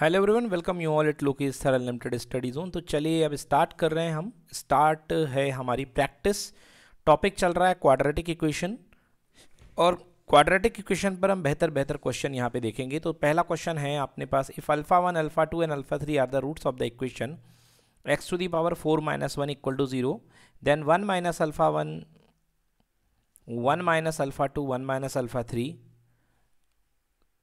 Hello everyone welcome you all at Lokesh sir unlimited study zone तो चलिए अब start कर रहे हैं हम स्टार्ट है हमारी प्रैक्टिस टॉपिक चल रहा है क्वाड्रेटिक इक्वेशन और क्वाड्रेटिक इक्वेशन पर हम बेहतर बेहतर क्वेश्चन यहाँ पे देखेंगे तो पहला क्वेश्चन है अपने पास if alpha one alpha two and alpha three are the roots of the equation x to the power four minus one equal to zero then one minus alpha one one minus alpha two one minus alpha three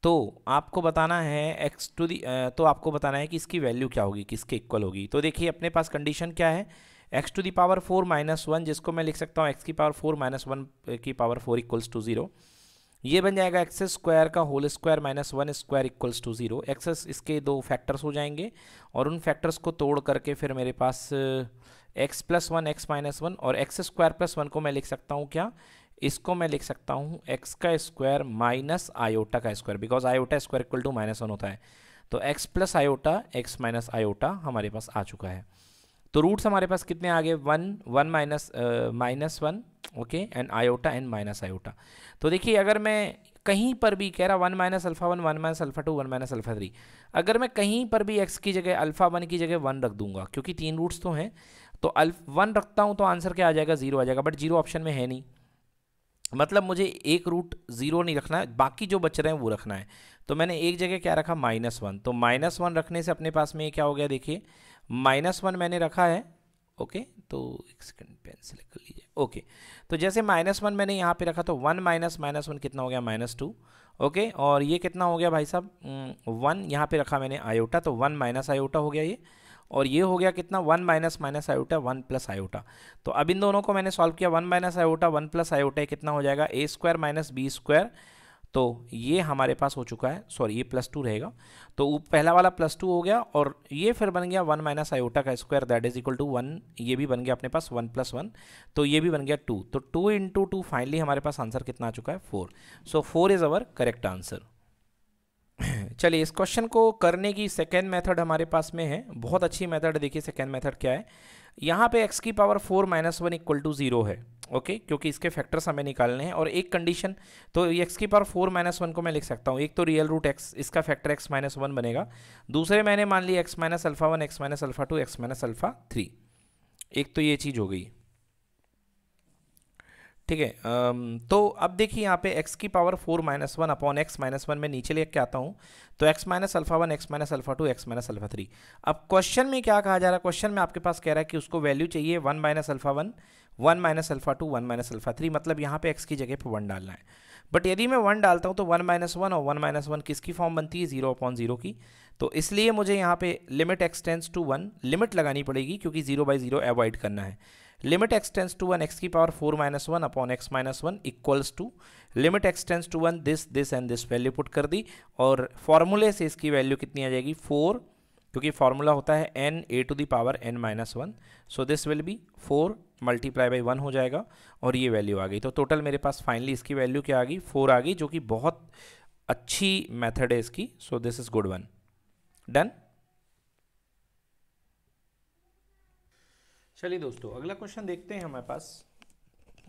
तो आपको बताना है x to दी तो आपको बताना है कि इसकी वैल्यू क्या होगी किसके इक्वल होगी तो देखिए अपने पास कंडीशन क्या है x to the power four minus one जिसको मैं लिख सकता हूँ एक्स की पावर फोर माइनस वन की power four equals to zero ये बन जाएगा एक्स स्क्वायर का whole square minus one square equals to zero एक्सेस इसके दो फैक्टर्स हो जाएंगे और उन फैक्टर्स को तोड़ करके फिर मेरे पास x plus one x minus one और एक्स स्क्वायर प्लस वन को मैं लिख सकता हूँ क्या इसको मैं लिख सकता हूँ एक्स का स्क्वायर माइनस आयोटा का square because iota square equal to minus one होता है तो x plus iota x minus iota हमारे पास आ चुका है तो रूट्स हमारे पास कितने आ गए one one minus minus one okay and iota and minus iota तो देखिए अगर मैं कहीं पर भी कह रहा one minus alpha one one minus alpha two one minus alpha three अगर मैं कहीं पर भी एक्स की जगह अल्फा वन की जगह वन रख दूंगा क्योंकि तीन रूट्स तो हैं तो अल्फ वन रखता हूँ तो आंसर क्या आ जाएगा जीरो आ जाएगा बट जीरो ऑप्शन में है नहीं मतलब मुझे एक रूट ज़ीरो नहीं रखना है बाकी जो बच रहे हैं वो रखना है तो मैंने एक जगह क्या रखा माइनस वन तो माइनस वन रखने से अपने पास में ये क्या हो गया देखिए माइनस वन मैंने रखा है ओके तो एक सेकेंड पेंसिल कर लीजिए ओके तो जैसे माइनस वन मैंने यहाँ पे रखा तो वन माइनस माइनस वन कितना हो गया माइनस टू ओके और ये कितना हो गया भाई साहब वन hmm, यहाँ पर रखा मैंने आयोटा तो वन माइनस आयोटा हो गया ये और ये हो गया कितना one minus minus iota one plus iota तो अब इन दोनों को मैंने सॉल्व किया one minus iota one plus iota कितना हो जाएगा A square minus B square तो ये हमारे पास हो चुका है सॉरी ये प्लस टू रहेगा तो पहला वाला प्लस टू हो गया और ये फिर बन गया वन माइनस आयोटा का square that is equal to one ये भी बन गया अपने पास वन प्लस वन तो ये भी बन गया टू तो टू इंटू टू फाइनली हमारे पास आंसर कितना आ चुका है four so four is our correct answer चलिए इस क्वेश्चन को करने की सेकेंड मेथड हमारे पास में है बहुत अच्छी मेथड देखिए सेकेंड मेथड क्या है यहाँ पे x की power four minus one equal to zero है ओके क्योंकि इसके फैक्टर्स हमें निकालने हैं और एक कंडीशन तो x की पावर फोर माइनस वन को मैं लिख सकता हूँ एक तो रियल रूट x इसका फैक्टर x माइनस वन बनेगा दूसरे मैंने मान ली x minus alpha one x minus alpha two x minus alpha three एक तो ये चीज़ हो गई ठीक है तो अब देखिए यहाँ पे x की power four minus one upon x minus one में नीचे लेके आता हूँ तो x minus alpha one x minus alpha two x minus alpha three अब क्वेश्चन में क्या कहा जा रहा है क्वेश्चन में आपके पास कह रहा है कि उसको वैल्यू चाहिए one minus alpha one one minus alpha two one minus alpha three मतलब यहाँ पे एक्स की जगह पर वन डालना है बट यदि मैं वन डालता हूँ तो वन माइनस वन और वन माइनस वन किसकी फॉर्म बनती है जीरो अपॉन जीरो की तो इसलिए मुझे यहाँ पे limit x tends to one limit लगानी पड़ेगी क्योंकि जीरो बाई जीरो अवॉइड करना है limit x tends to one x की power four minus one upon x minus one equals to limit x tends to one this this and this value put कर दी और फॉर्मूले से इसकी वैल्यू कितनी आ जाएगी फोर क्योंकि फॉर्मूला होता है n a to the power n minus one so this will be four multiply by one हो जाएगा और ये वैल्यू आ गई तो टोटल मेरे पास फाइनली इसकी वैल्यू क्या आ गई फोर आ गई जो कि बहुत अच्छी मेथड है इसकी so this is good one done चलिए दोस्तों अगला क्वेश्चन देखते हैं हमारे पास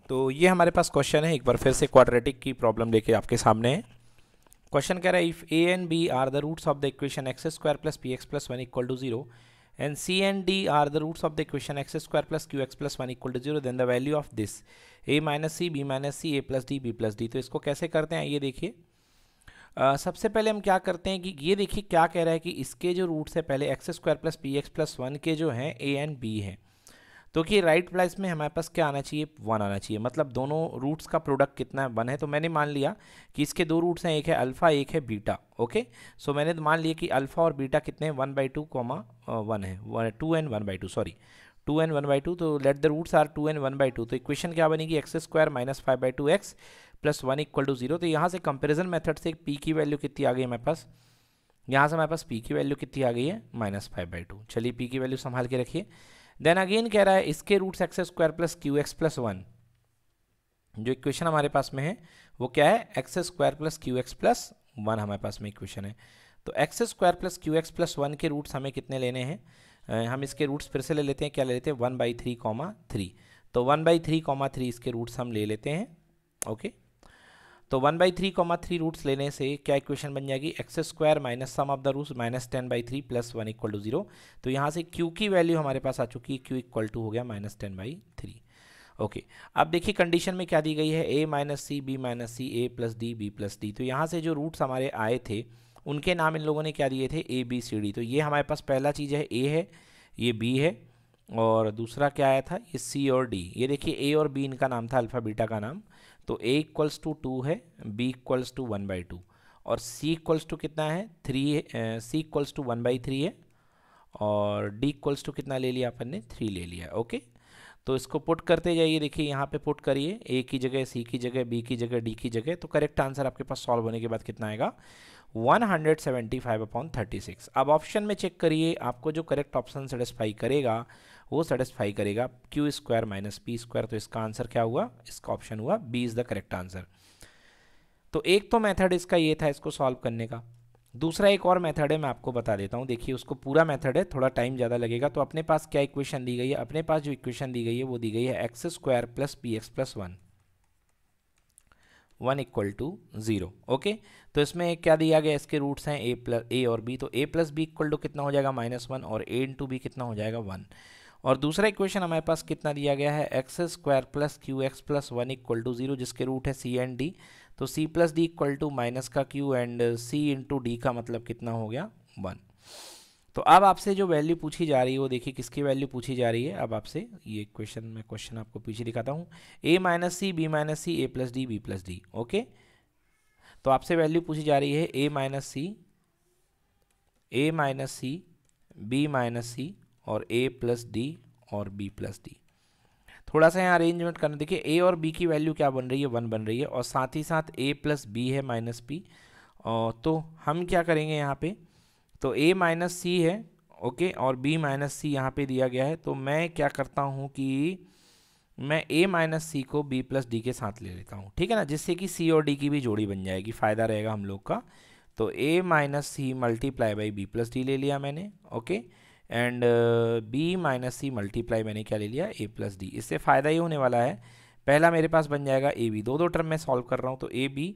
तो ये हमारे पास क्वेश्चन है एक बार फिर से क्वाड्रेटिक की प्रॉब्लम लेके आपके सामने है क्वेश्चन कह रहा है if a and b are the roots of the equation x square plus p x plus one equal to zero and c and d are the roots of the equation x square plus q x plus one equal to zero then the value of this a minus c b minus c a plus d b plus d तो इसको कैसे करते हैं ये देखिए सबसे पहले हम क्या करते हैं कि ये देखिए क्या कह रहा है कि इसके जो रूट्स है पहले x square plus p x plus one के जो हैं ए एंड बी हैं तो कि राइट प्लेस में हमारे पास क्या आना चाहिए वन आना चाहिए मतलब दोनों रूट्स का प्रोडक्ट कितना है वन है तो मैंने मान लिया कि इसके दो रूट्स हैं एक है अल्फ़ा एक है बीटा ओके सो मैंने तो मान लिया कि अल्फ़ा और बीटा कितने हैं one by two comma one है two and one by two sorry two and one by two तो let the roots are two and one by two तो इक्वेशन क्या बनेगी x square minus five by two x plus one equal to zero तो यहाँ से comparison method से p की value कितनी आ गई हमारे पास यहाँ से हमारे पास पी की वैल्यू कितनी आ गई है माइनस फाइव बाई टू चलिए पी की वैल्यू संभाल के रखिए देन अगेन कह रहा है इसके root x square plus q x plus one जो इक्वेशन हमारे पास में है वो क्या है x square plus q x plus one हमारे पास में इक्वेशन है तो x square plus q x plus one के रूट्स हमें कितने लेने हैं हम इसके रूट्स फिर से ले लेते हैं क्या ले लेते हैं one by three comma three तो one by three comma three इसके रूट्स हम ले लेते हैं ओके okay? तो one by three comma three roots लेने से क्या इक्वेशन बन जाएगी x square minus sum of the roots minus ten by three plus one equal to zero तो यहाँ से क्यू की वैल्यू हमारे पास आ चुकी है क्यू इक्वल टू हो गया minus ten by three okay अब देखिए कंडीशन में क्या दी गई है a minus c b minus c a plus d b plus d तो यहाँ से जो रूट्स हमारे आए थे उनके नाम इन लोगों ने क्या दिए थे ए बी सी डी तो ये हमारे पास पहला चीज़ है ए है ये बी है और दूसरा क्या आया था ये सी और डी ये देखिए ए और बी इनका नाम था अल्फ़ा बीटा का नाम तो ए इक्वल्स टू टू है b equals to one by two और सी इक्वल्स टू कितना है three c equals to one by three है और डी इक्वल्स टू कितना ले लिया अपन ने थ्री ले लिया ओके तो इसको पुट करते जाइए देखिए यहाँ पे पुट करिए ए की जगह सी की जगह बी की जगह डी की जगह तो करेक्ट आंसर आपके पास सॉल्व होने के बाद कितना आएगा 175 अपॉन 36 अब ऑप्शन में चेक करिए आपको जो करेक्ट ऑप्शन सेटिस्फाई करेगा वो सेटिस्फाई करेगा q square minus p square तो इसका आंसर क्या हुआ इसका ऑप्शन हुआ b is the correct answer तो एक तो मेथड इसका ये था इसको सॉल्व करने का दूसरा एक और मेथड है मैं आपको बता देता हूँ देखिए उसको पूरा मेथड है थोड़ा टाइम ज़्यादा लगेगा तो अपने पास क्या इक्वेशन दी गई है अपने पास जो इक्वेशन दी गई है वो दी गई है x square plus p x plus one one equal to zero okay तो इसमें क्या दिया गया इसके रूट्स हैं ए प्लस ए और बी तो a plus b equal to कितना हो जाएगा माइनस वन और ए इंटू बी कितना हो जाएगा वन और दूसरा इक्वेशन हमारे पास कितना दिया गया है x square plus q x plus one equal to zero जिसके रूट है सी एंड डी तो c plus d equal to minus का q and c into d का मतलब कितना हो गया वन तो अब आपसे जो वैल्यू पूछी जा रही है वो देखिए किसकी वैल्यू पूछी जा रही है अब आपसे ये क्वेश्चन मैं क्वेश्चन आपको पीछे दिखाता हूँ a minus c b minus c a plus d b plus d okay तो आपसे वैल्यू पूछी जा रही है a minus c a minus c b minus c और ए प्लस डी और बी प्लस डी थोड़ा सा यहाँ अरेंजमेंट करना देखिए ए और बी की वैल्यू क्या बन रही है वन बन रही है और साथ ही साथ ए प्लस बी है माइनस पी तो हम क्या करेंगे यहाँ पे तो ए माइनस सी है ओके और बी माइनस सी यहाँ पर दिया गया है तो मैं क्या करता हूँ कि मैं ए माइनस सी को बी प्लस डी के साथ ले लेता हूँ ठीक है ना जिससे कि सी और डी की भी जोड़ी बन जाएगी फ़ायदा रहेगा हम लोग का तो a minus c multiply by b plus d ले लिया मैंने okay okay? And b minus c multiply मैंने क्या ले लिया ए प्लस डी इससे फ़ायदा ये होने वाला है पहला मेरे पास बन जाएगा ए बी दो दो टर्म मैं सॉल्व कर रहा हूँ तो ए बी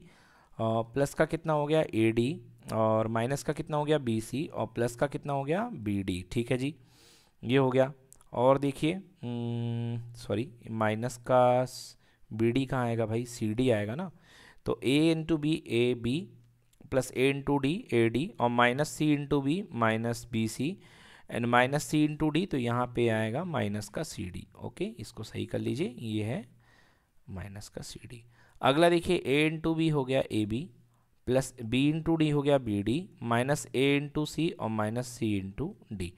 प्लस का कितना हो गया ए डी और माइनस का कितना हो गया बी सी और प्लस का कितना हो गया बी डी ठीक है जी ये हो गया और देखिए सॉरी हम्म, माइनस का बी डी कहाँ आएगा भाई सी डी आएगा ना तो a into b a b plus a into d a d और minus c into b minus b c and minus c into d तो यहाँ पे आएगा माइनस का सी डी ओके इसको सही कर लीजिए ये है माइनस का सी डी अगला देखिए ए इंटू बी हो गया a b plus b into d हो गया b d minus a into c और माइनस सी इंटू डी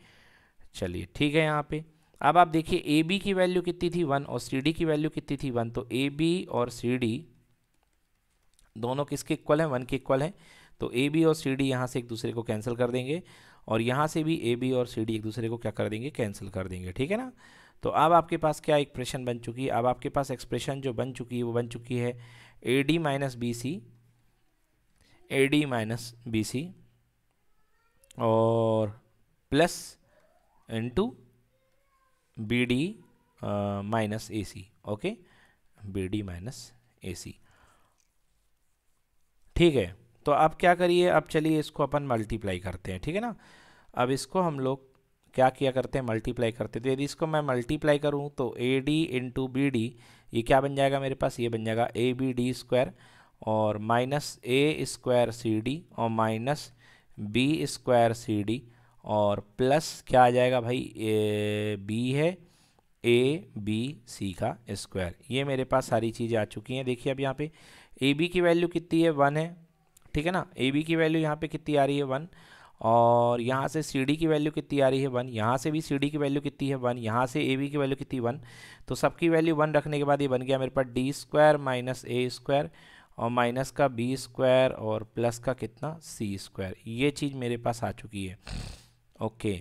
चलिए ठीक है यहाँ पे अब आप देखिए ए बी की वैल्यू कितनी थी वन और सी डी की वैल्यू कितनी थी वन तो ए बी और सी डी दोनों किसके इक्वल है वन के इक्वल है तो ए बी और सी डी यहाँ से एक दूसरे को कैंसिल कर देंगे और यहाँ से भी ए बी और सी डी एक दूसरे को क्या कर देंगे कैंसिल कर देंगे ठीक है ना तो अब आपके पास क्या एक्सप्रेशन बन चुकी है अब आपके पास एक्सप्रेशन जो बन चुकी है वो बन चुकी है a d minus b c a d minus b c और plus into b d minus a c okay b d minus a c ठीक है तो अब क्या करिए अब चलिए इसको अपन मल्टीप्लाई करते हैं ठीक है ना अब इसको हम लोग क्या किया करते हैं मल्टीप्लाई करते हैं तो यदि इसको मैं मल्टीप्लाई करूँ तो a d into b d ये क्या बन जाएगा मेरे पास ये बन जाएगा ए बी डी स्क्वायर और minus a square c d और minus B square c d और प्लस क्या आ जाएगा भाई ए बी है ए बी सी का स्क्वायर ये मेरे पास सारी चीज़ें आ चुकी हैं देखिए अब यहाँ पे ए बी की वैल्यू कितनी है वन है ठीक है ना ए बी की वैल्यू यहाँ पे कितनी आ रही है वन और यहाँ से सी डी की वैल्यू कितनी आ रही है वन यहाँ से भी सी डी की वैल्यू कितनी है वन यहाँ से ए बी की वैल्यू कितनी वन तो सबकी वैल्यू वन रखने के बाद ये बन गया मेरे पास d square minus a square और माइनस का बी स्क्वायर और प्लस का कितना सी स्क्वायर ये चीज़ मेरे पास आ चुकी है ओके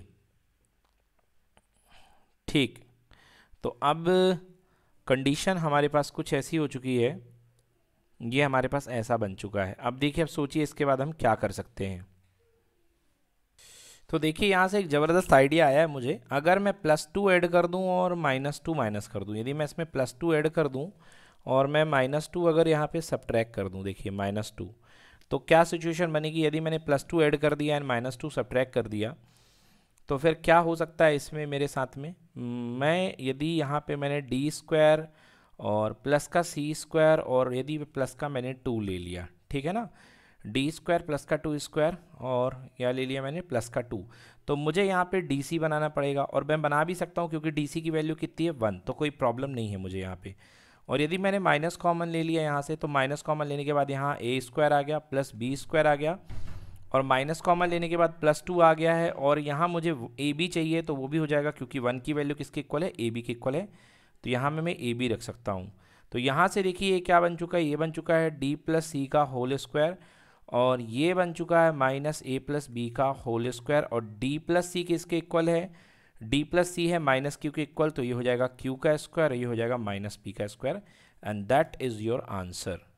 ठीक तो अब कंडीशन हमारे पास कुछ ऐसी हो चुकी है ये हमारे पास ऐसा बन चुका है अब देखिए अब सोचिए इसके बाद हम क्या कर सकते हैं तो देखिए यहाँ से एक ज़बरदस्त आइडिया आया है मुझे अगर मैं प्लस टू ऐड कर दूँ और माइनस टू माइनस कर दूँ यदि मैं इसमें प्लस टू ऐड कर दूँ और मैं माइनस टू अगर यहाँ पे ट्रैक कर दूँ देखिए माइनस टू तो क्या सिचुएशन बनेगी यदि मैंने प्लस टू ऐड कर दिया एंड माइनस टू सब्ट्रैक कर दिया तो फिर क्या हो सकता है इसमें मेरे साथ में मैं यदि यहाँ पर मैंने डी स्क्वायर और प्लस का सी स्क्वायर और यदि प्लस का मैंने टू ले लिया ठीक है ना डी स्क्वायर प्लस का टू स्क्वायर और यह ले लिया मैंने प्लस का टू तो मुझे यहाँ पे डी सी बनाना पड़ेगा और मैं बना भी सकता हूँ क्योंकि डी सी की वैल्यू कितनी है वन तो कोई प्रॉब्लम नहीं है मुझे यहाँ पे और यदि मैंने माइनस कॉमन ले लिया यहाँ से तो माइनस कॉमन लेने के बाद यहाँ ए स्क्वायर आ गया प्लस बी स्क्वायर आ गया और माइनस कॉमन लेने के बाद प्लस टू आ गया है और यहाँ मुझे ए बी चाहिए तो वो भी हो जाएगा क्योंकि वन की वैल्यू किसके इक्वल है ए बी के इक्वल है तो यहाँ में मैं ए बी रख सकता हूँ तो यहाँ से देखिए ये क्या बन चुका है ये बन चुका है डी प्लस सी का होल स्क्वायर और ये बन चुका है माइनस ए प्लस बी का होल स्क्वायर और डी प्लस सी किसके इक्वल है डी प्लस सी है माइनस क्यू के इक्वल तो ये हो जाएगा क्यू का स्क्वायर ये हो जाएगा माइनस बी का square and that is your answer